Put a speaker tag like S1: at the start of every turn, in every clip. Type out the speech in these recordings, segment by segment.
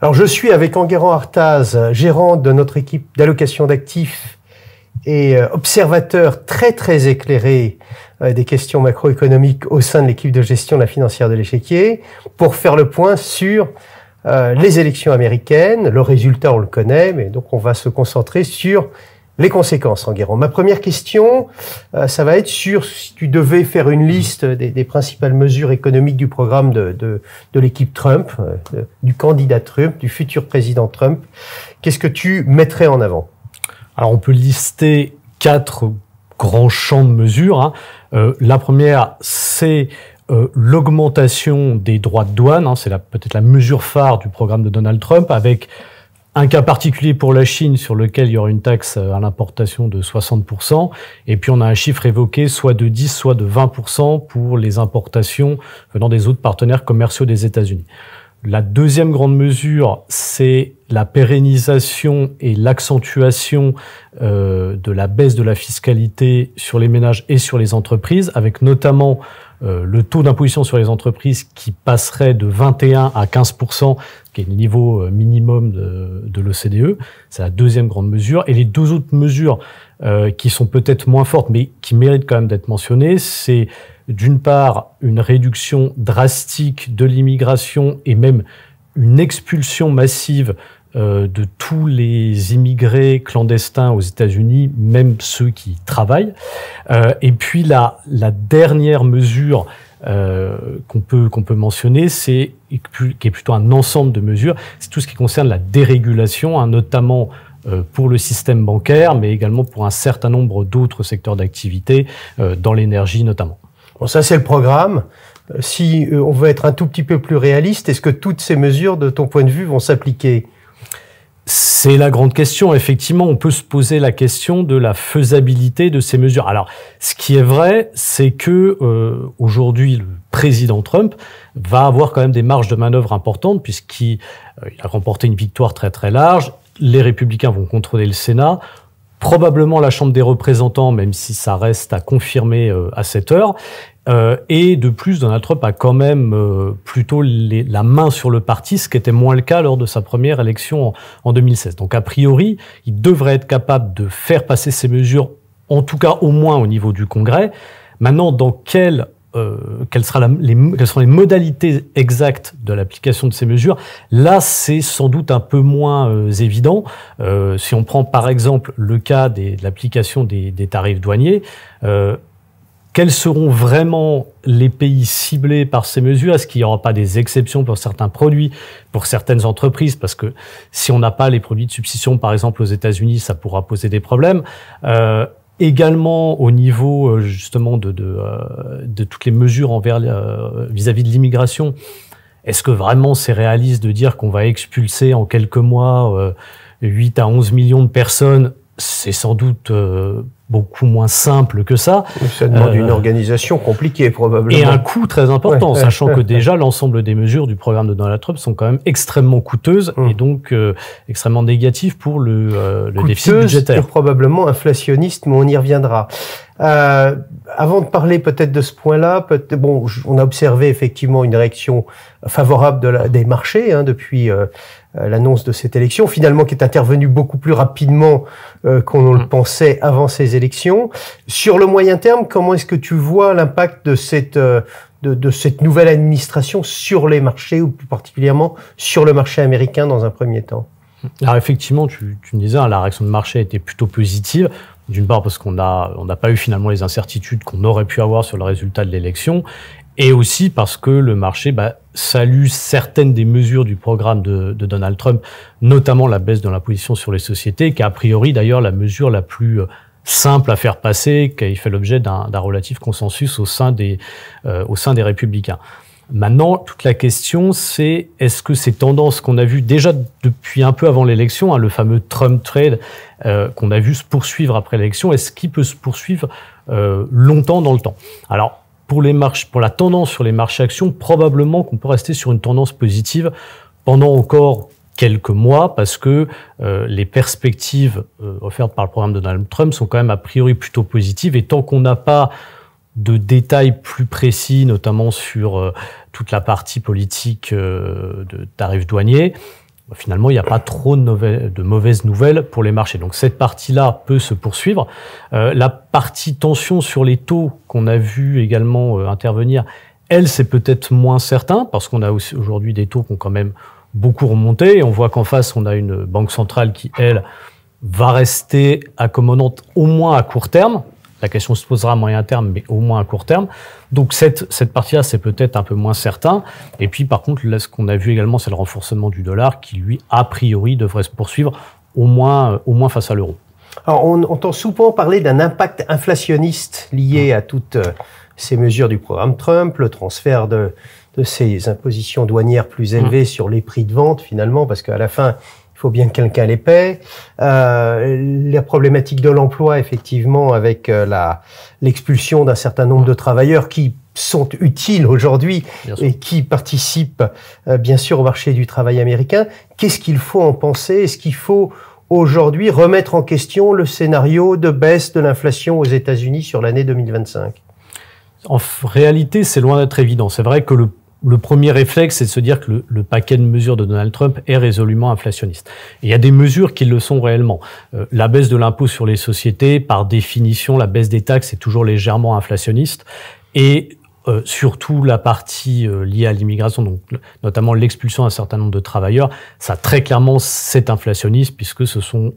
S1: Alors je suis avec Enguerrand Artaz, gérant de notre équipe d'allocation d'actifs et euh, observateur très très éclairé euh, des questions macroéconomiques au sein de l'équipe de gestion de la financière de l'échiquier, pour faire le point sur euh, les élections américaines. Le résultat, on le connaît, mais donc on va se concentrer sur les conséquences, Enguerrand. Hein, Ma première question, euh, ça va être sur si tu devais faire une liste des, principales mesures économiques du programme de, de, l'équipe Trump, euh, du candidat Trump, du futur président Trump, qu'est-ce que tu mettrais en avant Alors on peut lister quatre grands champs de mesures. Hein. Euh, la première, c'est
S2: l'augmentation des droits de douane, hein, c'est peut-être la mesure phare du programme de Donald Trump, avec un cas particulier pour la Chine sur lequel il y aura une taxe à l'importation de 60%, et puis on a un chiffre évoqué soit de 10, soit de 20% pour les importations venant des autres partenaires commerciaux des États-Unis. La deuxième grande mesure, c'est la pérennisation et l'accentuation euh, de la baisse de la fiscalité sur les ménages et sur les entreprises, avec notamment euh, le taux d'imposition sur les entreprises qui passerait de 21 à 15 qui est le niveau euh, minimum de, l'OCDE. E, c'est la deuxième grande mesure. Et les deux autres mesures euh, qui sont peut-être moins fortes, mais qui méritent quand même d'être mentionnées, c'est d'une part une réduction drastique de l'immigration et même une expulsion massive euh, de tous les immigrés clandestins aux États-Unis, même ceux qui travaillent. Euh, et puis la, la dernière mesure euh, qu'on peut qu'on peut mentionner, c'est qui est plutôt un ensemble de mesures, c'est tout ce qui concerne la dérégulation, hein, notamment pour le système bancaire, mais également pour un certain
S1: nombre d'autres secteurs d'activité, dans l'énergie notamment. Bon, ça c'est le programme. Si on veut être un tout petit peu plus réaliste, est-ce que toutes ces mesures, de ton point de vue, vont s'appliquer c'est la grande question. Effectivement, on peut se poser la question de la
S2: faisabilité de ces mesures. Alors, ce qui est vrai, c'est que euh, aujourd'hui, le président Trump va avoir quand même des marges de manœuvre importantes puisqu'il euh, a remporté une victoire très très large. Les républicains vont contrôler le Sénat, probablement la Chambre des représentants, même si ça reste à confirmer euh, à cette heure. Euh, et de plus, Donald Trump a quand même euh, plutôt les, la main sur le parti, ce qui était moins le cas lors de sa première élection en, 2016. Donc a priori, il devrait être capable de faire passer ces mesures, en tout cas au moins au niveau du Congrès. Maintenant, dans quelle euh, quelles, sera les, quelles, seront les modalités exactes de l'application de ces mesures. Là, c'est sans doute un peu moins évident. si on prend par exemple le cas des, de l'application des, des, tarifs douaniers, quels seront vraiment les pays ciblés par ces mesures Est-ce qu'il n'y aura pas des exceptions pour certains produits, pour certaines entreprises Parce que si on n'a pas les produits de subsistion par exemple aux États-Unis, ça pourra poser des problèmes. Euh, également au niveau euh, justement de, euh, de toutes les mesures envers vis-à-vis -vis de l'immigration. Est-ce que vraiment c'est réaliste de dire qu'on va expulser en quelques mois 8 à 11 millions de personnes c'est sans doute euh, beaucoup moins simple que
S1: ça. Ça demande euh, une organisation compliquée probablement. Et un
S2: coût très important, sachant que déjà l'ensemble des mesures du programme de Donald Trump sont quand même extrêmement coûteuses hum. et
S1: donc euh, extrêmement négatives pour le, le déficit budgétaire. probablement inflationniste, mais on y reviendra avant de parler peut-être de ce point-là, bon, on a observé effectivement une réaction favorable de des marchés hein, depuis euh, euh, l'annonce de cette élection, finalement qui est intervenue beaucoup plus rapidement euh, qu'on qu'on le mm. pensait avant ces élections. Sur le moyen terme, comment est-ce que tu vois l'impact de cette de, de, cette nouvelle administration sur les marchés, ou plus particulièrement sur le marché américain dans un premier temps
S2: Alors effectivement, tu, tu me disais, hein, la réaction de marché était plutôt positive. D'une part parce qu'on n'a pas eu finalement les incertitudes qu'on aurait pu avoir sur le résultat de l'élection, et aussi parce que le marché bah, salue certaines des mesures du programme de, Donald Trump, notamment la baisse de l'imposition sur les sociétés, qui est a priori d'ailleurs la mesure la plus euh, simple à faire passer, qui fait l'objet d'un relatif consensus au sein des, euh, au sein des républicains. Maintenant, toute la question, c'est est-ce que ces tendances qu'on a vues déjà depuis un peu avant l'élection, hein, le fameux Trump trade euh, qu'on a vu se poursuivre après l'élection, est-ce qu'il peut se poursuivre euh, longtemps dans le temps Alors, pour, les marches, pour la tendance sur les marchés actions, probablement qu'on peut rester sur une tendance positive pendant encore quelques mois parce que euh, les perspectives offertes par le programme de Donald Trump sont quand même a priori plutôt positives et tant qu'on n'a pas de détails plus précis, notamment sur euh, toute la partie politique euh, de tarifs douaniers, finalement, il n'y a pas trop de, nouvelles, de, mauvaises nouvelles pour les marchés. Donc cette partie-là peut se poursuivre. Euh, la partie tension sur les taux qu'on a vu également intervenir, elle, c'est peut-être moins certain parce qu'on a aujourd'hui des taux qui ont quand même beaucoup remonté. Et on voit qu'en face, on a une banque centrale qui, elle, va rester accommodante au moins à court terme. La question se posera à moyen terme, mais au moins à court terme. Donc cette, cette partie-là, c'est peut-être un peu moins certain. Et puis par contre, là, ce qu'on a vu également, c'est le renforcement du dollar qui, lui, a
S1: priori, devrait se poursuivre au moins, au moins face à l'euro. Alors, on entend souvent parler d'un impact inflationniste lié à toutes euh, ces mesures du programme Trump, le transfert de, ces impositions douanières plus élevées mmh. sur les prix de vente finalement, parce qu'à la fin, il faut bien que quelqu'un les paie. Euh, la problématique de l'emploi, effectivement, avec euh, la l'expulsion d'un certain nombre de travailleurs qui sont utiles aujourd'hui et qui participent euh, bien sûr au marché du travail américain. Qu'est-ce qu'il faut en penser Est-ce qu'il faut aujourd'hui remettre en question le scénario de baisse de l'inflation aux États-Unis sur l'année 2025
S2: en réalité, c'est loin d'être évident. C'est vrai que le le premier réflexe, c'est de se dire que le, paquet de mesures de Donald Trump est résolument inflationniste. il y a des mesures qui le sont réellement. Euh, la baisse de l'impôt sur les sociétés, par définition, la baisse des taxes est toujours légèrement inflationniste. Et euh, surtout la partie euh, liée à l'immigration, donc notamment l'expulsion d'un certain nombre de travailleurs, ça très clairement c'est inflationniste puisque ce sont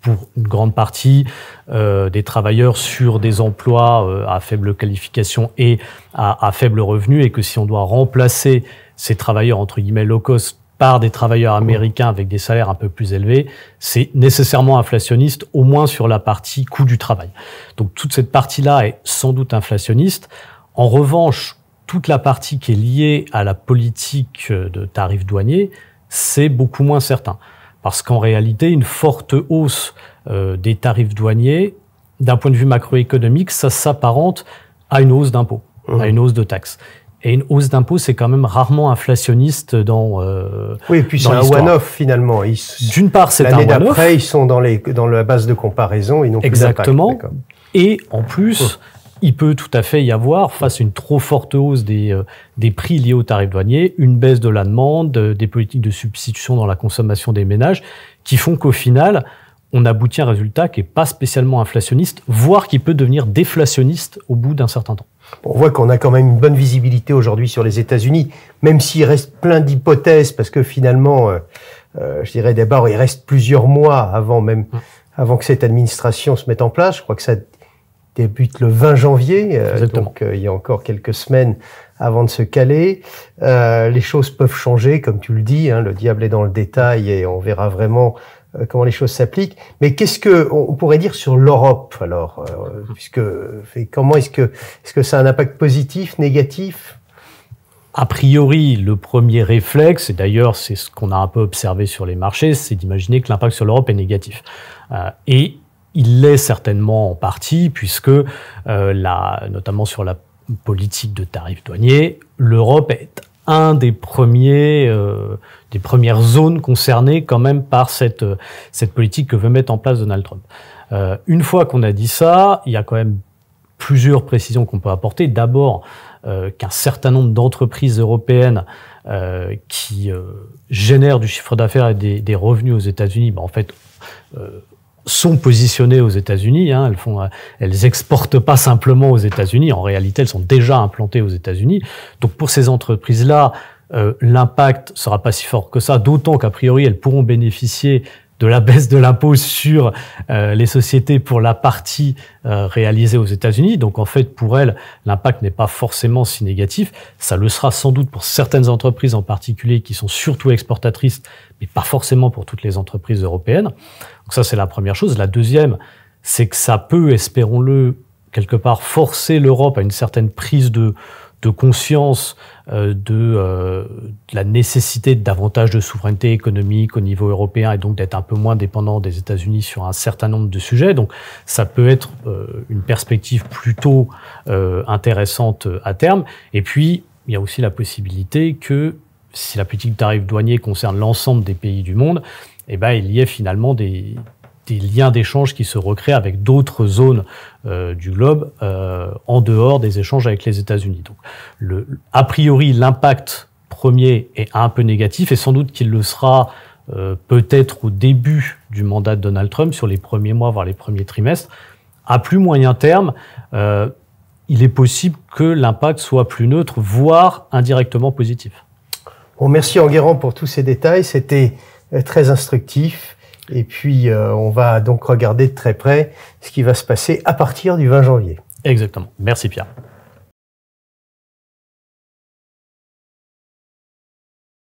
S2: pour une grande partie euh, des travailleurs sur des emplois euh, à faible qualification et à, à, faible revenu, et que si on doit remplacer ces travailleurs entre guillemets low cost par des travailleurs américains avec des salaires un peu plus élevés, c'est nécessairement inflationniste, au moins sur la partie coût du travail. Donc toute cette partie-là est sans doute inflationniste. En revanche, toute la partie qui est liée à la politique euh, de tarifs douaniers, c'est beaucoup moins certain parce qu'en réalité, une forte hausse euh, des tarifs douaniers, d'un point de vue macroéconomique, ça s'apparente à une hausse d'impôts, à mmh. une hausse de taxes. Et une hausse d'impôts, c'est quand même rarement inflationniste dans. Euh, oui, et puis c'est un one-off
S1: finalement. D'une part, c'est un one-off. L'année d'après, ils sont dans, les, dans la base de comparaison, ils n'ont plus Exactement. Et en plus, mmh il peut tout à fait y avoir, face à une trop forte hausse des, euh,
S2: des prix liés aux tarifs douaniers, une baisse de la demande, euh, des politiques de substitution dans la consommation des ménages, qui font qu'au final, on aboutit à un résultat qui n'est pas spécialement inflationniste,
S1: voire qui peut devenir déflationniste au bout d'un certain temps. On voit qu'on a quand même une bonne visibilité aujourd'hui sur les États-Unis, même s'il reste plein d'hypothèses, parce que finalement, euh, je dirais d'abord, il reste plusieurs mois avant même, avant que cette administration se mette en place. Je crois que ça débute le 20 janvier, euh, donc euh, il y a encore quelques semaines avant de se caler. Euh, les choses peuvent changer, comme tu le dis, hein, le diable est dans le détail et on verra vraiment comment les choses s'appliquent. Mais qu'est-ce que on pourrait dire sur l'Europe alors, mmh. puisque comment est-ce que est que ça a un impact positif, négatif a priori, le premier réflexe, et d'ailleurs c'est ce qu'on a un peu observé sur les
S2: marchés, c'est d'imaginer que l'impact sur l'Europe est négatif. et il l'est certainement en partie, puisque, euh, notamment sur la politique de tarifs douaniers, l'Europe est un des premiers, euh, des premières zones concernées quand même par cette, cette politique que veut mettre en place Donald Trump. Euh, une fois qu'on a dit ça, il y a quand même plusieurs précisions qu'on peut apporter. D'abord, qu'un certain nombre d'entreprises européennes euh, qui génèrent du chiffre d'affaires et des, des, revenus aux États-Unis, ben, en fait, sont positionnées aux États-Unis. Hein, elles font, elles exportent pas simplement aux États-Unis. En réalité, elles sont déjà implantées aux États-Unis. Donc pour ces entreprises-là, euh, l'impact sera pas si fort que ça. D'autant qu'a priori, elles pourront bénéficier de la baisse de l'impôt sur euh, les sociétés pour la partie euh, réalisée aux États-Unis. Donc en fait, pour elle, l'impact n'est pas forcément si négatif. Ça le sera sans doute pour certaines entreprises en particulier qui sont surtout exportatrices, mais pas forcément pour toutes les entreprises européennes. Donc ça, c'est la première chose. La deuxième, c'est que ça peut, espérons-le, quelque part forcer l'Europe à une certaine prise de, de conscience euh, de, euh, de, la nécessité de davantage de souveraineté économique au niveau européen et donc d'être un peu moins dépendant des États-Unis sur un certain nombre de sujets. Donc ça peut être euh, une perspective plutôt intéressante à terme. Et puis, il y a aussi la possibilité que si la politique tarif douanier concerne l'ensemble des pays du monde, eh ben, il y ait finalement des, des liens d'échange qui se recréent avec d'autres zones euh, du globe euh, en dehors des échanges avec les États-Unis. Donc, a priori, l'impact premier est un peu négatif et sans doute qu'il le sera euh, peut-être au début du mandat de Donald Trump, sur les premiers mois, voire les premiers trimestres. À plus moyen terme, il est possible que l'impact soit plus neutre, voire indirectement positif.
S1: merci Enguerrand pour tous ces détails. C'était très instructif. Et puis, euh, on va donc regarder de très près ce qui va se passer à partir du 20 janvier.
S2: Exactement. Merci Pierre.